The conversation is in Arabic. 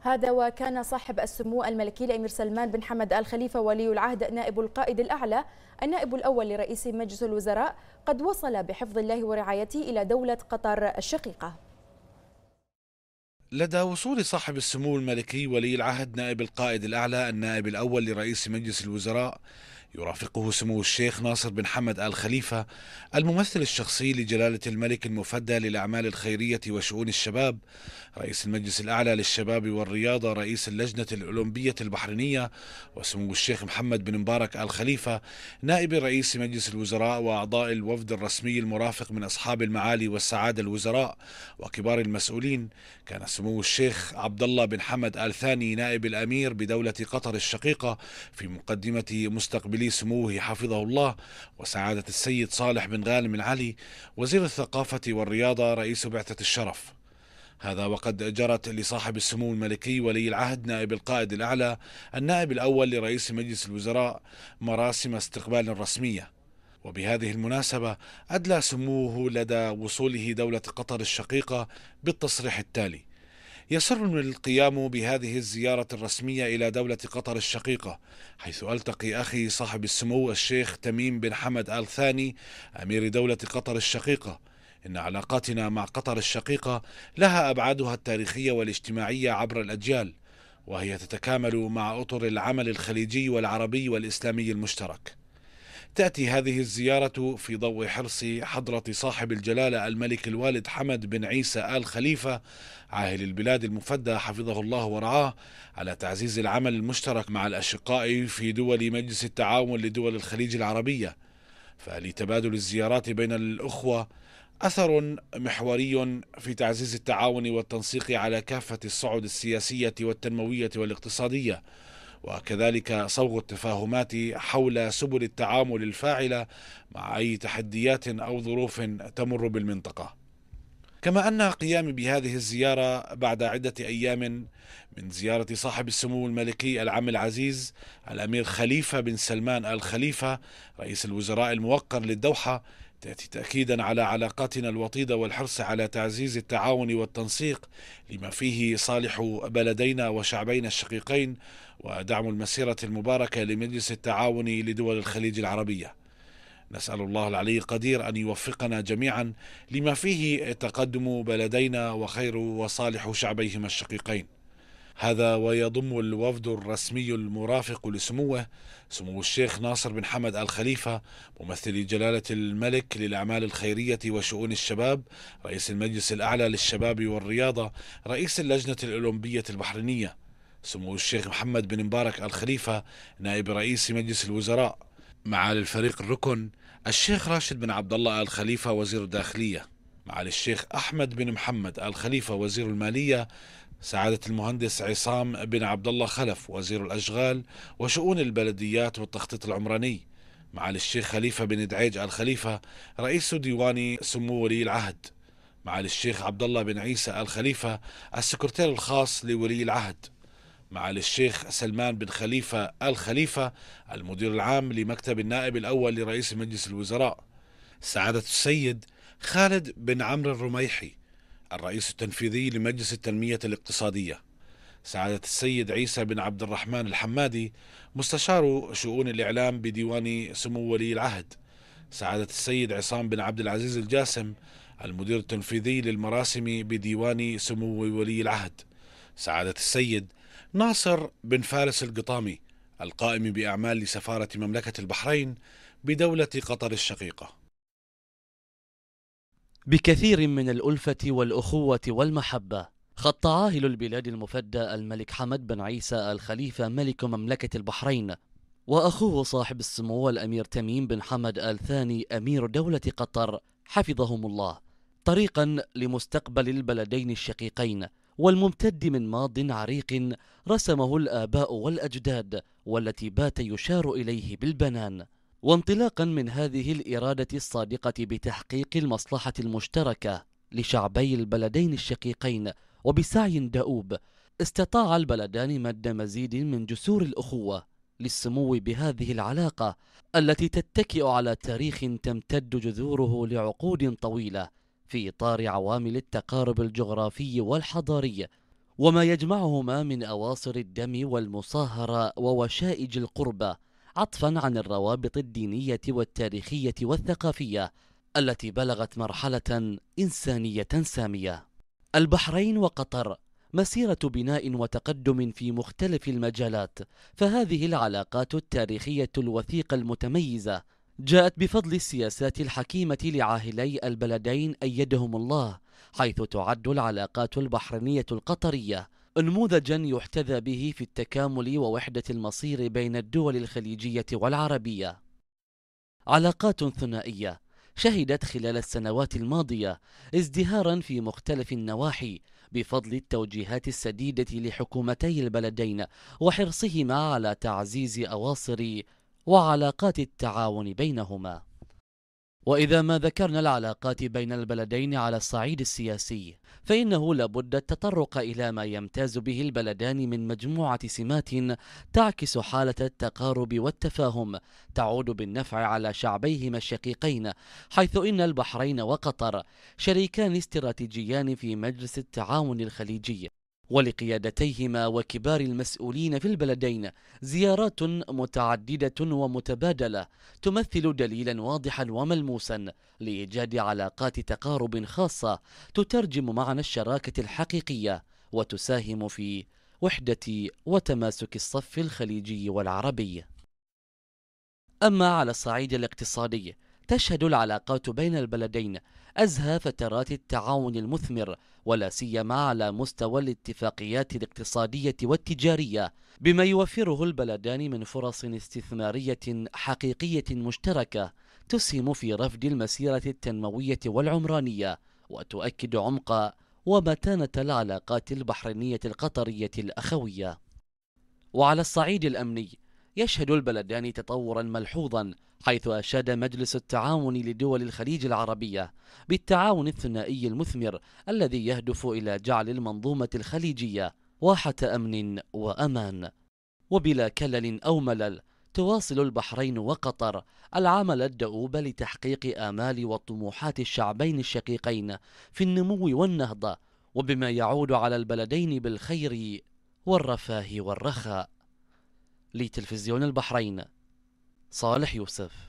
هذا وكان صاحب السمو الملكي الأمير سلمان بن حمد آل خليفة ولي العهد نائب القائد الأعلى النائب الأول لرئيس مجلس الوزراء قد وصل بحفظ الله ورعايته إلى دولة قطر الشقيقة لدى وصول صاحب السمو الملكي ولي العهد نائب القائد الأعلى النائب الأول لرئيس مجلس الوزراء يرافقه سمو الشيخ ناصر بن حمد آل خليفة الممثل الشخصي لجلالة الملك المفدى للأعمال الخيرية وشؤون الشباب رئيس المجلس الأعلى للشباب والرياضة رئيس اللجنة الأولمبية البحرينية وسمو الشيخ محمد بن مبارك آل خليفة نائب رئيس مجلس الوزراء وأعضاء الوفد الرسمي المرافق من أصحاب المعالي والسعادة الوزراء وكبار المسؤولين كان سمو الشيخ عبد الله بن حمد آل ثاني نائب الأمير بدولة قطر الشقيقة في مقدمة مستقبل نابلي سموه حفظه الله وسعادة السيد صالح بن غانم العلي وزير الثقافة والرياضة رئيس بعثة الشرف هذا وقد جرت لصاحب السمو الملكي ولي العهد نائب القائد الأعلى النائب الأول لرئيس مجلس الوزراء مراسم استقبال رسمية وبهذه المناسبة أدلى سموه لدى وصوله دولة قطر الشقيقة بالتصريح التالي يسرني القيام بهذه الزيارة الرسمية إلى دولة قطر الشقيقة حيث ألتقي أخي صاحب السمو الشيخ تميم بن حمد آل ثاني أمير دولة قطر الشقيقة إن علاقاتنا مع قطر الشقيقة لها أبعادها التاريخية والاجتماعية عبر الأجيال وهي تتكامل مع أطر العمل الخليجي والعربي والإسلامي المشترك تأتي هذه الزيارة في ضوء حرص حضرة صاحب الجلالة الملك الوالد حمد بن عيسى آل خليفة عاهل البلاد المفدى حفظه الله ورعاه على تعزيز العمل المشترك مع الأشقاء في دول مجلس التعاون لدول الخليج العربية فلتبادل الزيارات بين الأخوة أثر محوري في تعزيز التعاون والتنسيق على كافة الصعد السياسية والتنموية والاقتصادية وكذلك صوغ التفاهمات حول سبل التعامل الفاعله مع اي تحديات او ظروف تمر بالمنطقه كما أن قيامي بهذه الزيارة بعد عدة أيام من زيارة صاحب السمو الملكي العم العزيز الأمير خليفة بن سلمان الخليفة رئيس الوزراء الموقر للدوحة تأتي تأكيدا على علاقاتنا الوطيدة والحرص على تعزيز التعاون والتنسيق لما فيه صالح بلدينا وشعبينا الشقيقين ودعم المسيرة المباركة لمجلس التعاون لدول الخليج العربية نسأل الله العلي القدير أن يوفقنا جميعا لما فيه تقدم بلدينا وخير وصالح شعبيهما الشقيقين هذا ويضم الوفد الرسمي المرافق لسموه سمو الشيخ ناصر بن حمد الخليفة ممثل جلالة الملك للأعمال الخيرية وشؤون الشباب رئيس المجلس الأعلى للشباب والرياضة رئيس اللجنة الأولمبية البحرينية سمو الشيخ محمد بن مبارك الخليفة نائب رئيس مجلس الوزراء معالي الفريق الركن الشيخ راشد بن عبد الله آل خليفة وزير الداخلية معالي الشيخ أحمد بن محمد آل خليفة وزير المالية سعادة المهندس عصام بن عبد الله خلف وزير الأشغال وشؤون البلديات والتخطيط العمراني معالي الشيخ خليفة بن دعيج آل خليفة رئيس ديوان سمو ولي العهد معالي الشيخ عبد الله بن عيسى آل خليفة السكرتير الخاص لولي العهد معالي الشيخ سلمان بن خليفة الخليفة المدير العام لمكتب النائب الأول لرئيس مجلس الوزراء سعادة السيد خالد بن عمرو الرميحي الرئيس التنفيذي لمجلس التنمية الاقتصادية سعادة السيد عيسى بن عبد الرحمن الحمادي مستشار شؤون الإعلام بديوان سمو ولي العهد سعادة السيد عصام بن عبد العزيز الجاسم المدير التنفيذي للمراسم بديوان سمو ولي العهد سعادة السيد ناصر بن فارس القطامي القائم بأعمال لسفارة مملكة البحرين بدولة قطر الشقيقة بكثير من الألفة والأخوة والمحبة خط عاهل البلاد المفدى الملك حمد بن عيسى الخليفة ملك مملكة البحرين وأخوه صاحب السمو الأمير تميم بن حمد آل ثاني أمير دولة قطر حفظهم الله طريقا لمستقبل البلدين الشقيقين والممتد من ماض عريق رسمه الآباء والأجداد والتي بات يشار إليه بالبنان وانطلاقا من هذه الإرادة الصادقة بتحقيق المصلحة المشتركة لشعبي البلدين الشقيقين وبسعي دؤوب استطاع البلدان مد مزيد من جسور الأخوة للسمو بهذه العلاقة التي تتكئ على تاريخ تمتد جذوره لعقود طويلة في إطار عوامل التقارب الجغرافي والحضاري وما يجمعهما من أواصر الدم والمصاهرة ووشائج القربة عطفا عن الروابط الدينية والتاريخية والثقافية التي بلغت مرحلة إنسانية سامية البحرين وقطر مسيرة بناء وتقدم في مختلف المجالات فهذه العلاقات التاريخية الوثيقة المتميزة جاءت بفضل السياسات الحكيمة لعاهلي البلدين أيدهم الله حيث تعد العلاقات البحرينية القطرية نموذجا يحتذى به في التكامل ووحدة المصير بين الدول الخليجية والعربية علاقات ثنائية شهدت خلال السنوات الماضية ازدهارا في مختلف النواحي بفضل التوجيهات السديدة لحكومتي البلدين وحرصهما على تعزيز أواصر وعلاقات التعاون بينهما وإذا ما ذكرنا العلاقات بين البلدين على الصعيد السياسي فإنه لابد التطرق إلى ما يمتاز به البلدان من مجموعة سمات تعكس حالة التقارب والتفاهم تعود بالنفع على شعبيهما الشقيقين حيث إن البحرين وقطر شريكان استراتيجيان في مجلس التعاون الخليجي ولقيادتيهما وكبار المسؤولين في البلدين زيارات متعددة ومتبادلة تمثل دليلا واضحا وملموسا لإيجاد علاقات تقارب خاصة تترجم معنى الشراكة الحقيقية وتساهم في وحدة وتماسك الصف الخليجي والعربي أما على الصعيد الاقتصادي تشهد العلاقات بين البلدين أزهى فترات التعاون المثمر ولا سيما على مستوى الاتفاقيات الاقتصادية والتجارية بما يوفره البلدان من فرص استثمارية حقيقية مشتركة تسهم في رفد المسيرة التنموية والعمرانية وتؤكد عمق ومتانة العلاقات البحرينية القطرية الأخوية وعلى الصعيد الأمني يشهد البلدان تطورا ملحوظا حيث أشاد مجلس التعاون لدول الخليج العربية بالتعاون الثنائي المثمر الذي يهدف إلى جعل المنظومة الخليجية واحة أمن وأمان وبلا كلل أو ملل تواصل البحرين وقطر العمل الدؤوب لتحقيق آمال وطموحات الشعبين الشقيقين في النمو والنهضة وبما يعود على البلدين بالخير والرفاه والرخاء لتلفزيون البحرين صالح يوسف